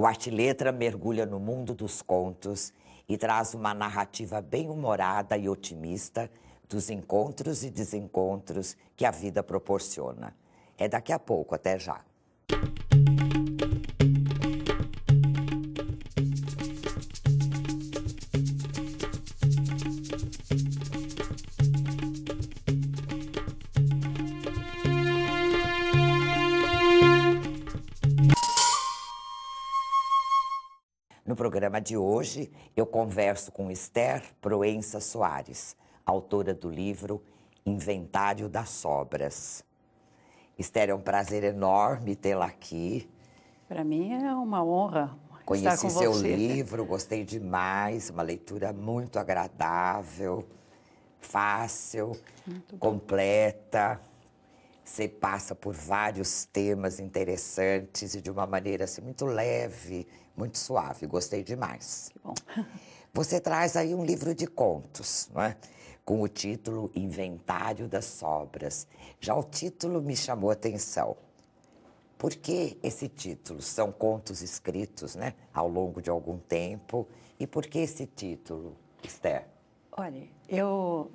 O Arte Letra mergulha no mundo dos contos e traz uma narrativa bem humorada e otimista dos encontros e desencontros que a vida proporciona. É daqui a pouco, até já. de hoje, eu converso com Esther Proença Soares, autora do livro Inventário das Sobras. Esther, é um prazer enorme tê-la aqui. Para mim é uma honra. Conheci estar com seu você. livro, gostei demais, uma leitura muito agradável, fácil, muito completa. Bom. Você passa por vários temas interessantes e de uma maneira assim, muito leve, muito suave. Gostei demais. Que bom. Você traz aí um livro de contos, não é? com o título Inventário das Sobras. Já o título me chamou a atenção. Por que esse título? São contos escritos né, ao longo de algum tempo. E por que esse título, Esther? Olha, eu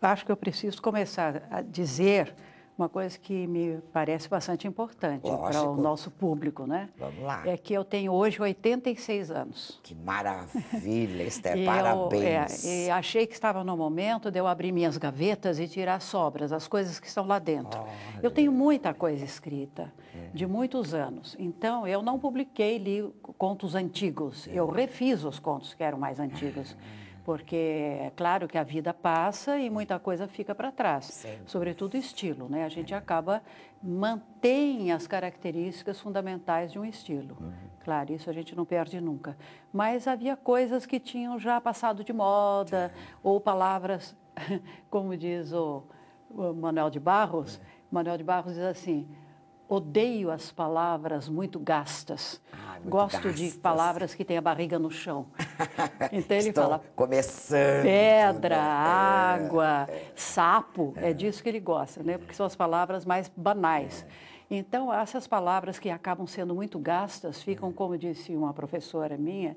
acho que eu preciso começar a dizer uma coisa que me parece bastante importante para o nosso público, né? Vamos lá. É que eu tenho hoje 86 anos. Que maravilha, Esther, e parabéns. Eu, é, e achei que estava no momento de eu abrir minhas gavetas e tirar sobras, as coisas que estão lá dentro. Olha. Eu tenho muita coisa escrita, é. de muitos anos. Então, eu não publiquei li, contos antigos, é. eu refiz os contos que eram mais antigos. É. Porque é claro que a vida passa e muita coisa fica para trás, Sim. sobretudo estilo, né? A gente é. acaba mantém as características fundamentais de um estilo. Uhum. Claro, isso a gente não perde nunca. Mas havia coisas que tinham já passado de moda ou palavras, como diz o, Manuel de Barros. É. Manuel de Barros diz assim: Odeio as palavras muito gastas. Ah, muito Gosto gastas. de palavras que têm a barriga no chão. Então ele fala. Começando. Pedra, né? água, é. sapo. É. é. disso que ele gosta, né? Porque são as palavras mais banais. É. Então, essas palavras que acabam sendo muito gastas ficam, é. como disse uma professora minha,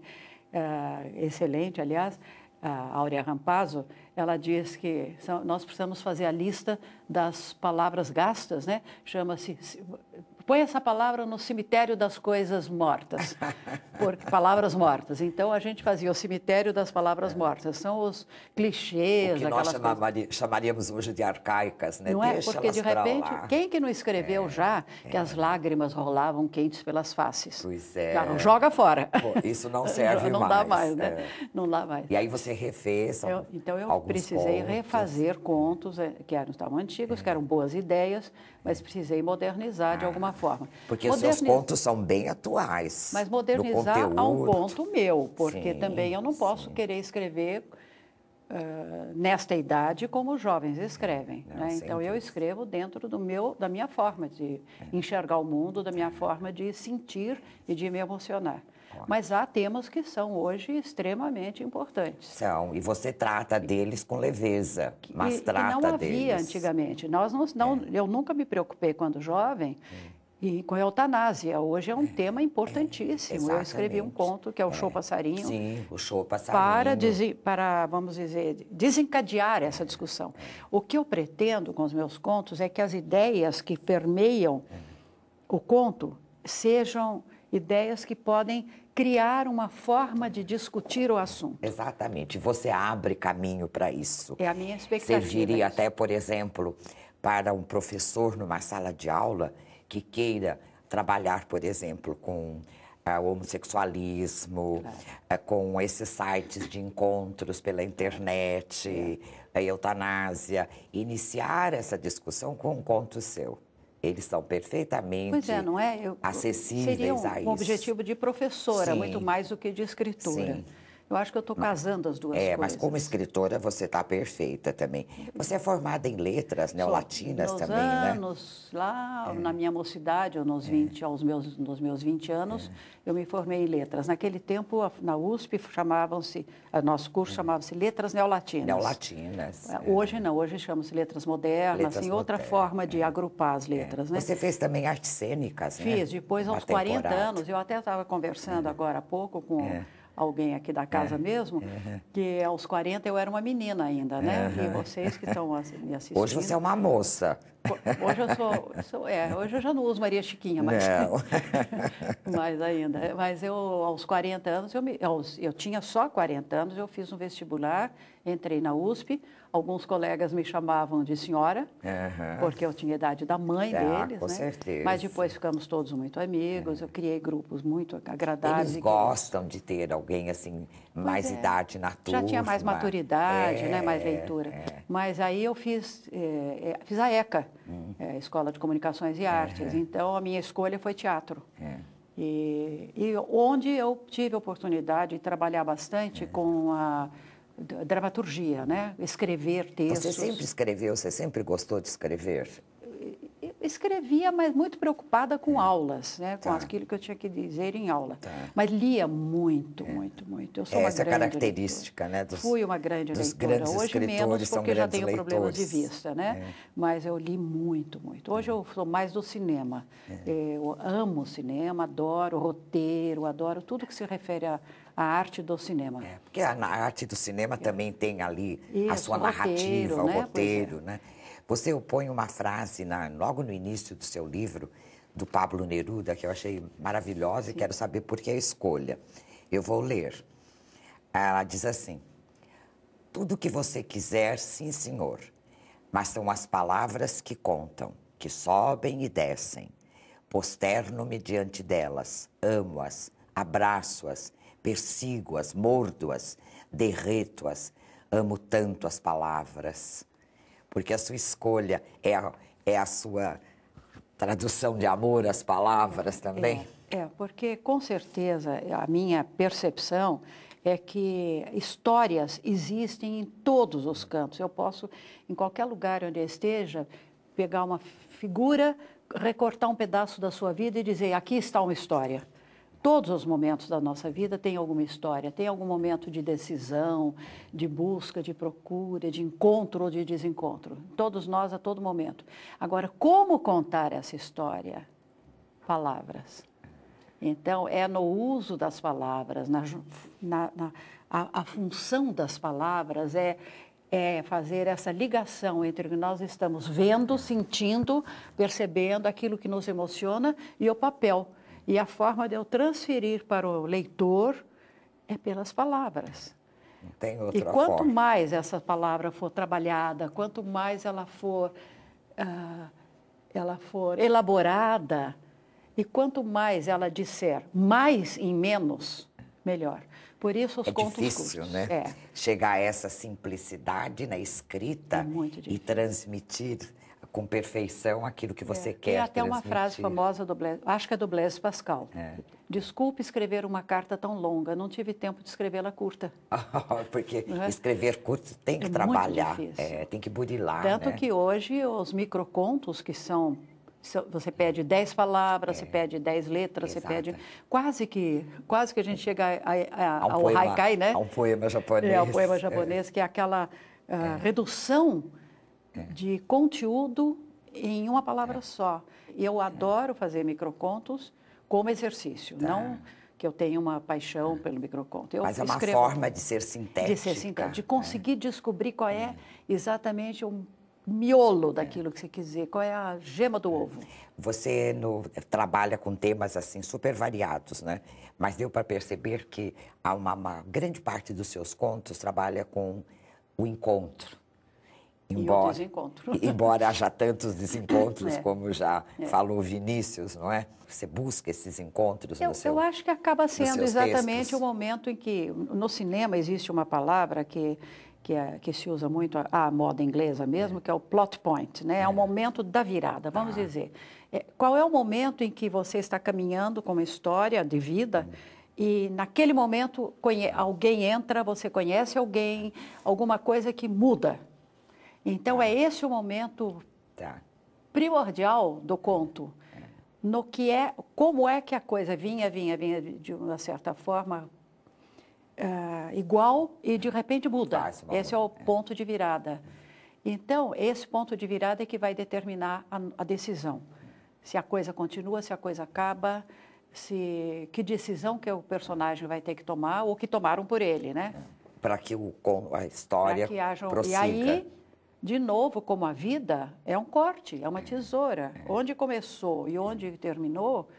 uh, excelente, aliás, a Áurea Rampazzo, ela diz que nós precisamos fazer a lista das palavras gastas, né? Chama-se põe essa palavra no cemitério das coisas mortas, porque palavras mortas. Então a gente fazia o cemitério das palavras é. mortas. São os clichês, o que nós chamaria, chamaríamos hoje de arcaicas, né? Não é? Deixa é porque de repente quem que não escreveu é, já que é. as lágrimas rolavam quentes pelas faces? Pois é. Não, joga fora. Pô, isso não serve não mais. Não dá mais, né? É. Não dá mais. E aí você refez. Eu, então eu precisei contos. refazer contos é, que eram estavam antigos, que eram boas ideias mas precisei modernizar de alguma forma. Porque Moderniz... seus contos são bem atuais. Mas modernizar a é um ponto meu, porque sim, também eu não posso sim. querer escrever uh, nesta idade como os jovens escrevem. Não, né? Então eu escrevo dentro do meu, da minha forma de é. enxergar o mundo, da minha forma de sentir e de me emocionar. Mas há temas que são hoje extremamente importantes. São, e você trata deles com leveza, mas trata que não deles. havia antigamente. Nós não, não é. Eu nunca me preocupei quando jovem. É. E com a eutanásia, hoje é um é. tema é. importantíssimo. eu escrevi um conto que é o é. Show Passarinho. Sim, o Show Passarinho. Para, para, vamos dizer, desencadear é. essa discussão. O que eu pretendo com os meus contos é que as ideias que permeiam o conto sejam ideias que podem criar uma forma de discutir o assunto. Exatamente, você abre caminho para isso. É a minha expectativa. Serviria até, por exemplo, para um professor numa sala de aula que queira trabalhar, por exemplo, com ah, o homossexualismo, claro. Ah, com esses sites de encontros pela internet, é. a eutanásia, iniciar essa discussão com um conto seu eles são perfeitamente pois é, não é? Eu, acessíveis seria um, a isso. um objetivo de professora, Sim. muito mais do que de escritura. Sim. Eu acho que eu estou casando as duas é, coisas. É, mas como escritora você está perfeita também. Você é formada em letras neolatinas né, Sou, também, né? anos, né? lá é. na minha mocidade, nos 20, é. aos meus, nos meus 20 anos, é. eu me formei em letras. Naquele tempo, na USP, chamavam-se, nosso curso hum. chamava-se Letras Neolatinas. Neolatinas. É, hoje não, hoje chama-se Letras Modernas, letras assim, outra forma de agrupar as letras, né? Você fez também artes cênicas, né? Fiz, né? depois, Uma aos temporada. 40 anos, eu até estava conversando agora há pouco com alguém aqui da é, casa é, mesmo, é. que aos 40 eu era uma menina ainda, né? É, e vocês que estão me assistindo. Hoje você é uma moça. Hoje eu sou, sou é, hoje eu já não uso Maria Chiquinha, mas mais ainda. Mas eu aos 40 anos eu, me, aos, eu tinha só 40 anos, eu fiz um vestibular, entrei na USP. Alguns colegas me chamavam de senhora, uhum. porque eu tinha a idade da mãe ah, deles, com né? Certeza. Mas depois ficamos todos muito amigos, uhum. eu criei grupos muito agradáveis. Eles gostam de ter alguém assim, mais é, idade na turma. Já tinha mais maturidade, né? é, né? Mais leitura. É. Mas aí eu fiz, é, é, fiz a ECA, é, Escola de Comunicações e Artes. É. Então, a minha escolha foi teatro. É. E, e, onde eu tive a oportunidade de trabalhar bastante é. com a dramaturgia, né? Escrever textos. Você sempre escreveu, você sempre gostou de escrever? Escrevia, mas muito preocupada com é. aulas, né? com tá. aquilo que eu tinha que dizer em aula. Tá. Mas lia muito, é. muito, muito. Eu sou é Essa uma grande característica, leitora. né? Dos, Fui uma grande dos leitora. Grandes Hoje menos, porque já tenho leitores. problemas de vista, né? É. Mas eu li muito, muito. Hoje é. eu sou mais do cinema. Eu amo cinema, adoro roteiro, adoro tudo que se refere a a arte do cinema. É, porque a, a arte do cinema é. também tem ali Isso, a sua narrativa, roteiro, o roteiro, né? Você opõe uma frase na, logo no início do seu livro, do Pablo Neruda, que eu achei maravilhosa e quero saber por que a escolha. Eu vou ler. Ela diz assim: Tudo que você quiser, sim, senhor, mas são as palavras que contam, que sobem e descem. Posterno-me diante delas, amo-as, abraço-as, persigo-as, mordo-as, derreto-as. Amo tanto as palavras porque a sua escolha é a, é a sua tradução de amor às palavras também. É, é, porque com certeza a minha percepção é que histórias existem em todos os cantos. Eu posso, em qualquer lugar onde eu esteja, pegar uma figura, recortar um pedaço da sua vida e dizer: aqui está uma história todos os momentos da nossa vida tem alguma história, tem algum momento de decisão, de busca, de procura, de encontro ou de desencontro. Todos nós a todo momento. Agora, como contar essa história? Palavras. Então, é no uso das palavras, na, na, na a, a, função das palavras é, é fazer essa ligação entre o que nós estamos vendo, sentindo, percebendo aquilo que nos emociona e o papel e a forma de eu transferir para o leitor é pelas palavras. tem outra e quanto forma. mais essa palavra for trabalhada, quanto mais ela for, uh, ela for elaborada, e quanto mais ela disser mais em menos, melhor. Por isso os é contos difícil, curtos. Né? É. Chegar a essa simplicidade na escrita é e transmitir com perfeição aquilo que é. você é. quer. E até transmitir. uma frase famosa do Blaise, acho que é do Blaise Pascal. É. Desculpe escrever uma carta tão longa, não tive tempo de escrevê-la curta. Porque é? escrever curto tem que é trabalhar, é, tem que burilar. Tanto né? que hoje os microcontos, que são. Você pede dez palavras, você é. pede dez letras, Exato. você pede. Quase que, quase que a gente é. chega a, a, a, ao poema, haikai, né? A um poema japonês. É, um poema japonês, que é aquela uh, redução é. de conteúdo em uma palavra é. só. Eu é. adoro fazer microcontos como exercício, tá. não que eu tenho uma paixão é. pelo microconto. Eu Mas é uma forma de ser sintética. De ser sintética, de conseguir é. descobrir qual é, exatamente o miolo daquilo que você quiser, qual é a gema do ovo. Você no, trabalha com temas assim super variados, né? Mas deu para perceber que uma, uma grande parte dos seus contos trabalha com o encontro Embora, embora haja tantos desencontros, é. como já é. falou Vinícius, não é? Você busca esses encontros eu, no seu Eu acho que acaba sendo exatamente textos. o momento em que, no cinema, existe uma palavra que, que, é, que se usa muito, a, a moda inglesa mesmo, é. que é o plot point, né? É, o é. momento da virada, vamos ah. dizer. É, qual é o momento em que você está caminhando com uma história de vida... Hum. E naquele momento alguém entra, você conhece alguém, alguma coisa que muda então tá. é esse o momento tá. primordial do é. conto, no que é, como é que a coisa vinha, vinha, vinha de uma certa forma ah, igual e de repente muda. esse, esse é o é. ponto de virada. Então esse ponto de virada é que vai determinar a, a decisão, se a coisa continua, se a coisa acaba. Se, que decisão que o personagem vai ter que tomar ou que tomaram por ele, né? É. para que o, a história pra que haja, prossiga. E aí de novo, como a vida, é um corte, é uma é, tesoura. É. Onde começou e onde terminou,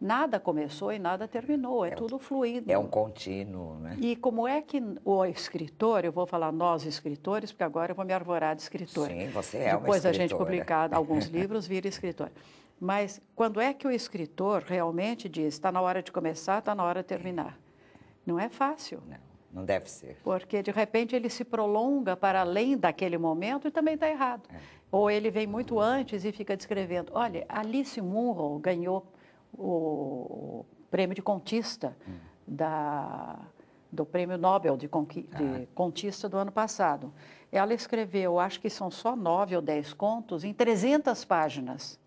nada começou e nada terminou, é, é tudo fluido. É um contínuo, né? E como é que o escritor, eu vou falar nós escritores, porque agora eu vou me arvorar de escritor. Sim, você é Depois escritor. Depois a gente publicar alguns livros, vira escritor. Mas quando é que o escritor realmente diz, está na hora de começar, está na hora de é. terminar? Não é fácil. Não. Não deve ser. Porque, de repente, ele se prolonga para além daquele momento e também está errado. É. Ou ele vem muito antes e fica descrevendo. Olha, Alice Munro ganhou o prêmio de contista hum. da, do Prêmio Nobel de, Conqui, ah. de Contista do ano passado. Ela escreveu, acho que são só nove ou dez contos, em 300 páginas.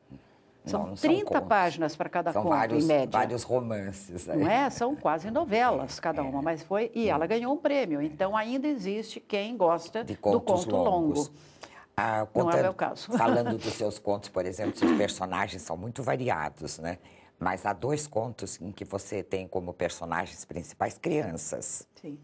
São não, 30 são páginas para cada são conto, vários, em média. vários romances. Aí. Não é? São quase é, novelas cada uma, é. mas foi... E ela ganhou um prêmio, então ainda existe quem gosta do conto longos. longo. Ah, contando, não é meu caso. Falando dos seus contos, por exemplo, seus personagens são muito variados, né? Mas há dois contos em que você tem como personagens principais crianças. Sim.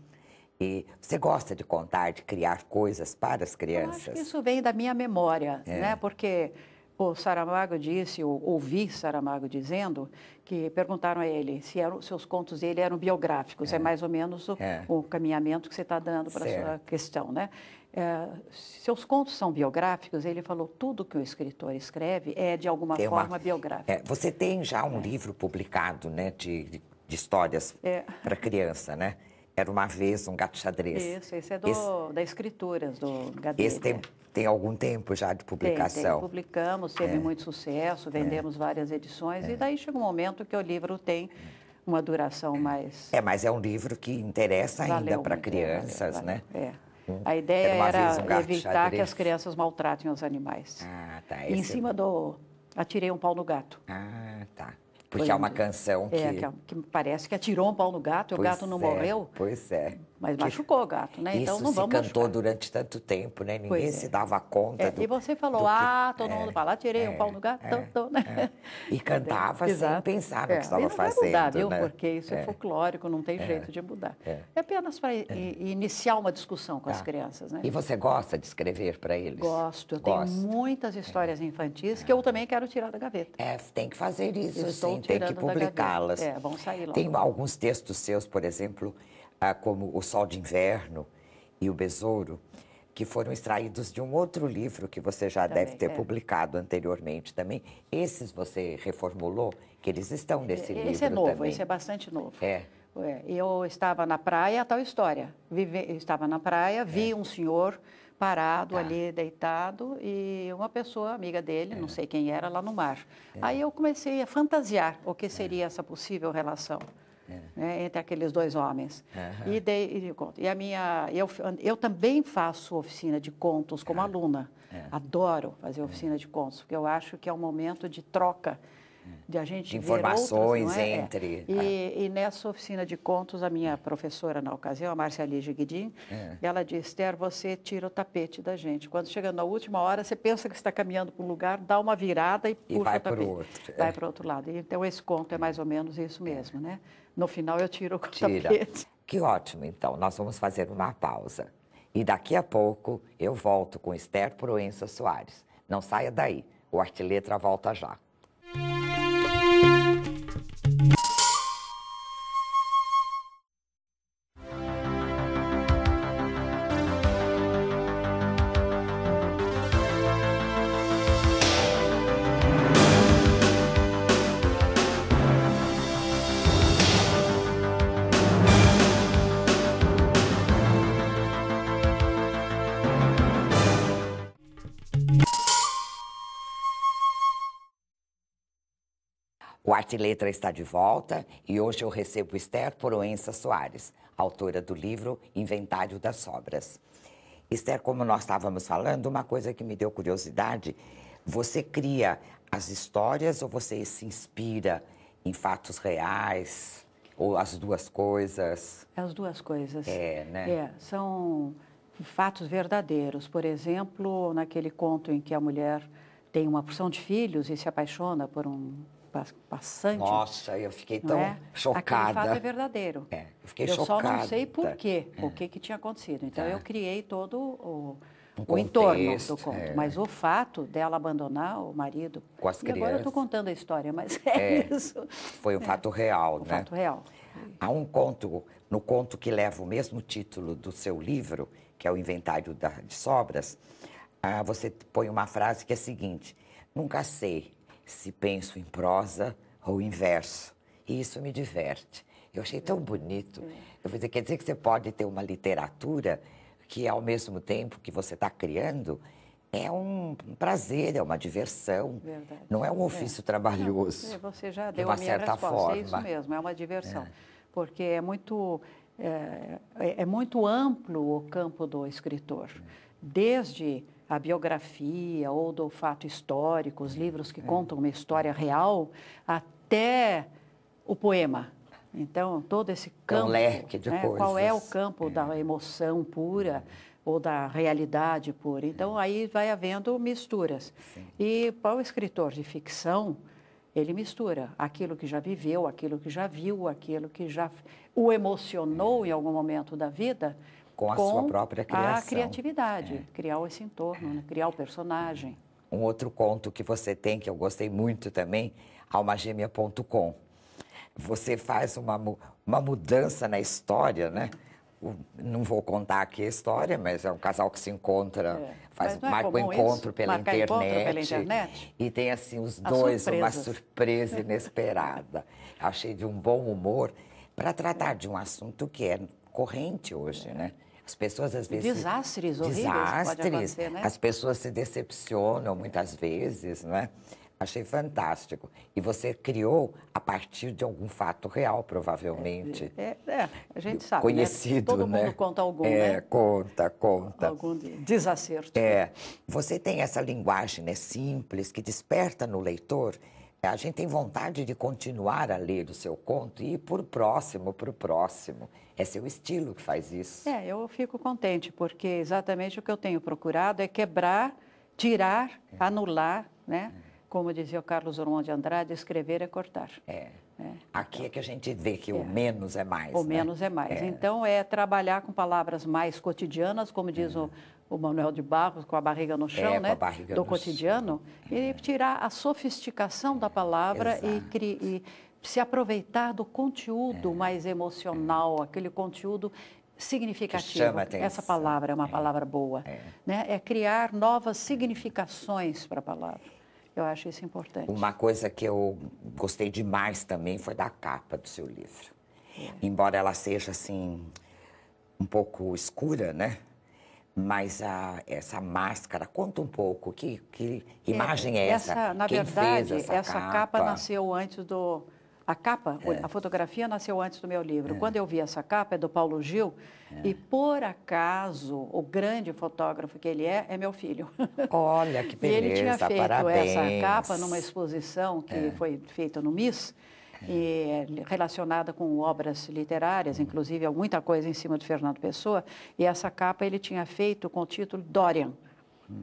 E você gosta de contar, de criar coisas para as crianças? Eu acho que isso vem da minha memória, é. né? Porque o Saramago disse, ou ouvi Saramago dizendo, que perguntaram a ele se eram, seus contos dele eram biográficos. É, é mais ou menos o, é. o caminhamento que você está dando para a sua questão, né? É, seus contos são biográficos? Ele falou, tudo que o escritor escreve é de alguma tem forma uma... biográfico. É, você tem já um é. livro publicado, né, de, de histórias é. para criança, né? Era uma vez um gato xadrez. Isso, esse é do, esse, da Escrituras, do Gadelha. Esse tem, tem algum tempo já de publicação. Tem, tem. Publicamos, teve é. muito sucesso, vendemos é. várias edições, é. e daí chega um momento que o livro tem uma duração mais. É, mas é um livro que interessa valeu, ainda para crianças, valeu, valeu, né? É. A ideia era, um evitar que as crianças maltratem os animais. Ah, tá. E Em é cima do. Atirei um pau no gato. Ah, tá. Porque é uma canção é, que... É, que, que parece que atirou um pau no gato e o gato não é, morreu. Pois é. Mas machucou o gato, né? Então, isso então não vamos se cantou machucar. durante tanto tempo, né? Ninguém pois se é. dava conta é. do, E você falou, que... ah, todo mundo é, fala, tirei um é, pau no gato, tô, então, então, né? E cantava sem pensar no que estava fazendo, não vai mudar, viu? Né? Porque isso é, folclórico, não tem jeito de mudar. É, apenas para iniciar uma discussão com tá. as crianças, né? E você gosta de escrever para eles? Gosto. Eu Gosto. tenho muitas histórias infantis que eu também quero tirar da gaveta. É, tem que fazer isso, Estou tem que publicá-las. É, vão sair logo. Tem alguns textos seus, por exemplo, ah, como O Sol de Inverno e O Besouro, que foram extraídos de um outro livro que você já também, deve ter é. publicado anteriormente também. Esses você reformulou, que eles estão nesse esse livro Esse é novo, também. esse é bastante novo. É. Eu estava na praia, tal história. Vive, estava na praia, vi é. um senhor parado tá. ali, deitado, e uma pessoa amiga dele, é. não sei quem era, lá no mar. É. Aí eu comecei a fantasiar o que é. seria essa possível relação. É. Né, entre aqueles dois homens uhum. e, dei, e, e a minha eu, eu também faço oficina de contos como aluna é. adoro fazer oficina de contos porque eu acho que é um momento de troca de a gente de é? informações outras, é. entre é. E, e, nessa oficina de contos a minha professora na ocasião a Marcia Lígia Guidin é. ela disse Ter você tira o tapete da gente quando chegando na última hora você pensa que está caminhando para um lugar dá uma virada e, e para o outro. É. vai para outro lado então esse conto é mais ou menos isso mesmo né no final eu tiro o tira. tapete que ótimo então nós vamos fazer uma pausa e daqui a pouco eu volto com Esther Proença Soares não saia daí o Artiletra volta já O Arte e Letra está de volta e hoje eu recebo Esther Poroença Soares, autora do livro Inventário das Sobras. Esther, como nós estávamos falando, uma coisa que me deu curiosidade, você cria as histórias ou você se inspira em fatos reais? Ou as duas coisas? É as duas coisas. É, né? É, são fatos verdadeiros. Por exemplo, naquele conto em que a mulher tem uma porção de filhos e se apaixona por um passante. Nossa, eu fiquei tão é? chocada. Aquele fato é verdadeiro. É, eu fiquei eu chocada. Eu só não sei por quê, é. o que, que tinha acontecido. Então, eu é. criei todo o, um o contexto, entorno do conto. É. Mas o fato dela abandonar o marido... Com as e crianças. agora eu estou contando a história, mas é, é, isso. Foi um fato real, né? Um fato real. Há um conto, no conto que leva o mesmo título do seu livro, que é o Inventário de Sobras, ah, você põe uma frase que é a seguinte... Nunca sei se penso em prosa ou em verso. E isso me diverte. Eu achei tão bonito. Hum. Eu vou dizer, quer dizer que você pode ter uma literatura que, ao mesmo tempo que você está criando, é um prazer, é uma diversão. Verdade. Não é um é. ofício é. trabalhoso. Não, você já deu de uma certa resposta. forma. É isso mesmo, é uma diversão. É. Porque é muito, é, é, é muito amplo o campo do escritor. Hum. Desde a biografia ou do fato histórico, os livros que é. contam uma história real, até o poema. Então, todo esse campo. É um leque de né? coisas. Qual é o campo é. da emoção pura é. ou da realidade pura? Então, é. aí vai havendo misturas. Sim. E para o escritor de ficção, ele mistura aquilo que já viveu, aquilo que já viu, aquilo que já o emocionou é. em algum momento da vida com a com sua própria criação. A criatividade, é. criar esse entorno, né? criar o personagem. Um outro conto que você tem, que eu gostei muito também, almagêmea.com. Você faz uma, uma mudança na história, né? Não vou contar aqui a história, mas é um casal que se encontra, é. faz, é marca o um encontro, pela internet, encontro pela internet. E tem, assim, os As dois, surpresas. uma surpresa inesperada. Achei de um bom humor para tratar de um assunto que é corrente hoje, né? As pessoas às vezes. Desastres, horríveis. Desastres. Né? As pessoas se decepcionam muitas vezes, né? Achei fantástico. E você criou a partir de algum fato real, provavelmente. É, é, é a gente sabe. Né? Conhecido, né? Todo né? mundo conta algum. É, né? conta, conta. Algum desacerto. É. Você tem essa linguagem né, simples que desperta no leitor a gente tem vontade de continuar a ler o seu conto e ir por próximo, por próximo. É seu estilo que faz isso. É, eu fico contente, porque exatamente o que eu tenho procurado é quebrar, tirar, é. anular, né? É. Como dizia o Carlos Drummond de Andrade, escrever é cortar. É. é. Aqui é que a gente vê que o é. menos é mais. O né? menos é mais. É. Então, é trabalhar com palavras mais cotidianas, como diz é. o o Manuel de Barros com a barriga no é, chão, é, né, do cotidiano, chão. e tirar a sofisticação da palavra e, e, se aproveitar do conteúdo é, mais é. emocional, aquele conteúdo significativo. Essa palavra é uma é. palavra boa. É. Né? é criar novas significações para a palavra. Eu acho isso importante. Uma coisa que eu gostei demais também foi da capa do seu livro. É. Embora ela seja assim um pouco escura, né? Mas a, essa máscara, conta um pouco, que, que é, imagem é, é essa? essa? Na Quem verdade, essa, essa capa? capa? nasceu antes do. A capa, é. a fotografia nasceu antes do meu livro. É. Quando eu vi essa capa, é do Paulo Gil, é. e por acaso, o grande fotógrafo que ele é, é meu filho. Olha que beleza, E ele tinha feito parabéns. essa capa numa exposição que é. foi feita no MIS, e é relacionada com obras literárias, uhum. inclusive muita coisa em cima de Fernando Pessoa. E essa capa ele tinha feito com o título Dorian,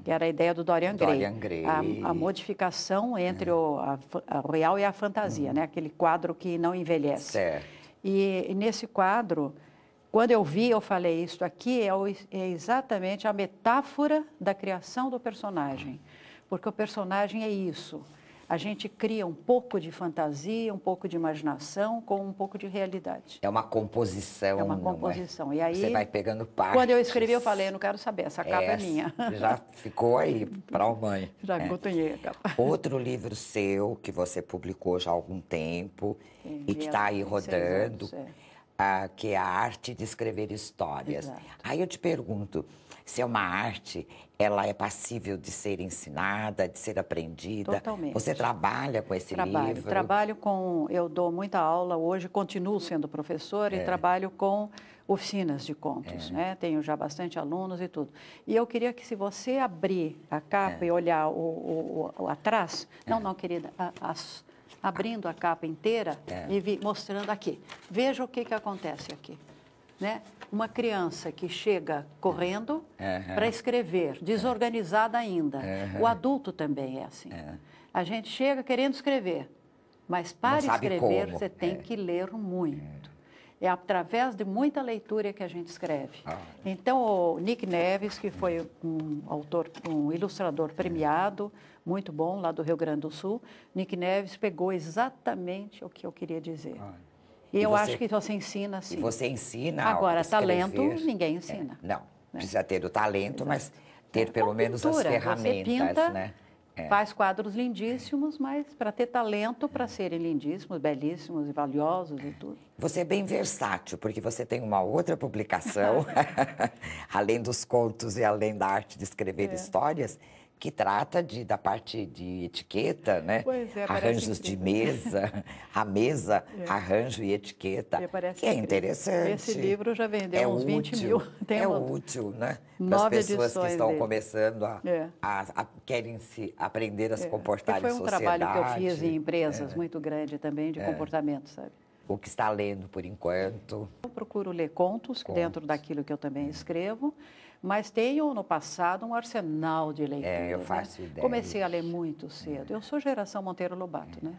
que era a ideia do Dorian Gray. Dorian Gray. A, a, modificação entre é. o, a, a real e a fantasia, hum. né? aquele quadro que não envelhece. Certo. E, e, nesse quadro, quando eu vi, eu falei, isso aqui é, o, é exatamente a metáfora da criação do personagem, porque o personagem é isso a gente cria um pouco de fantasia, um pouco de imaginação com um pouco de realidade. É uma composição. É uma é? composição. É? E aí você vai pegando parte. Quando eu escrevi, eu falei, eu não quero saber, essa capa é essa é minha. Já ficou aí para o mãe. Já é. a capa. Outro livro seu que você publicou já há algum tempo Sim, e que está aí rodando, anos, é. Ah, que é a arte de escrever histórias. Exato. Aí eu te pergunto. Se é uma arte, ela é passível de ser ensinada, de ser aprendida. Totalmente. Você trabalha com esse trabalho, livro? Trabalho com. Eu dou muita aula hoje, continuo sendo professora é. e trabalho com oficinas de contos, é. né? Tenho já bastante alunos e tudo. E eu queria que se você abrir a capa é. e olhar o, o, o atrás, não, é. não, querida, as, abrindo a capa inteira é. e vi, mostrando aqui. Veja o que que acontece aqui, né? uma criança que chega correndo para escrever, desorganizada ainda. O adulto também é assim. É. A gente chega querendo escrever, mas para escrever como. você tem é. que ler muito. É. é através de muita leitura que a gente escreve. Ah, Então, o Nick Neves, que foi um autor, um ilustrador premiado, muito bom, lá do Rio Grande do Sul, Nick Neves pegou exatamente o que eu queria dizer. Ah, e, eu você, acho que você ensina, sim. E você ensina. Agora, talento, ninguém ensina. É, não. Né? Precisa ter o talento, Exato. mas ter é pelo menos as ferramentas, você pinta, né? É. Faz quadros lindíssimos, mas para ter talento para serem lindíssimos, belíssimos e valiosos e tudo. Você é bem versátil, porque você tem uma outra publicação, além dos contos e além da arte de escrever é. histórias, que trata de, da parte de etiqueta, né? É, Arranjos de mesa, a mesa, é. arranjo e etiqueta, é, e que é interessante. Esse livro já vendeu é uns útil, 20 mil. Tem é um... útil, né? Para as pessoas que estão dele. começando a, é. a, a, querem se aprender a se é, comportar em sociedade. foi um trabalho que eu fiz em empresas muito grande também de comportamento, sabe? o que está lendo por enquanto? Eu procuro ler contos, contos, dentro daquilo que eu também hum. escrevo mas tenho no passado um arsenal de leituras. É, eu né? faço né? ideia. Comecei a ler muito cedo. É. Eu sou geração Monteiro Lobato, é. né?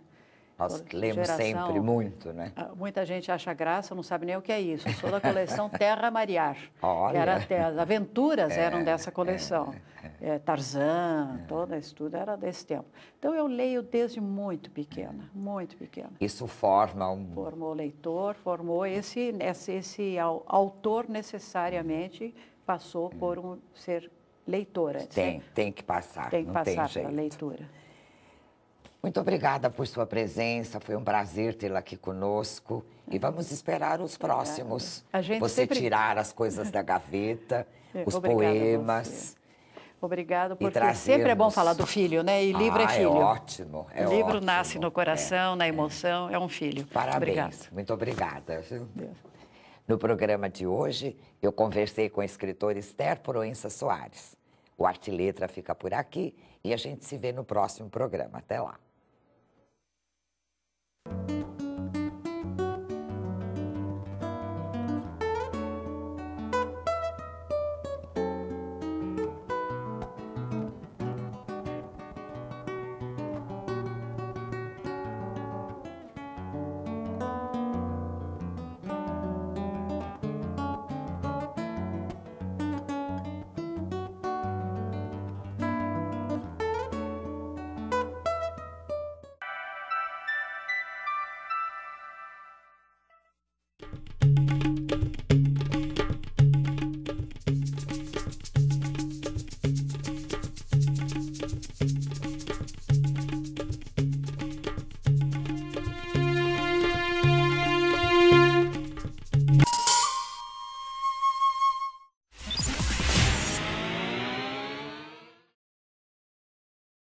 Nós lemos geração, sempre muito, né? Ah, muita gente acha graça, não sabe nem o que é isso. Eu sou da coleção Terra Mariar. Olha. Era até, as aventuras é, eram dessa é, coleção. É. é, Tarzan, é. todo isso tudo era desse tempo. Então eu leio desde muito pequena, é. muito pequena. Isso forma um. Formou leitor, formou esse, esse, esse autor necessariamente passou hum. por um, ser leitora. Tem, né? tem que passar. Tem que não passar tem pela leitura. Muito obrigada por sua presença, foi um prazer tê-la aqui conosco e uhum. vamos esperar os próximos. você sempre... tirar as coisas da gaveta, os poemas. Obrigado, porque trazermos... sempre é bom falar do filho, né? E livro é ah, é filho. É ótimo. É livro ótimo, nasce no coração, é, na é. emoção, é um filho. Parabéns. Obrigado. Muito obrigada. Deus. No programa de hoje, eu conversei com o escritor Esther Proença Soares. O Arte Letra fica por aqui e a gente se vê no próximo programa. Até lá.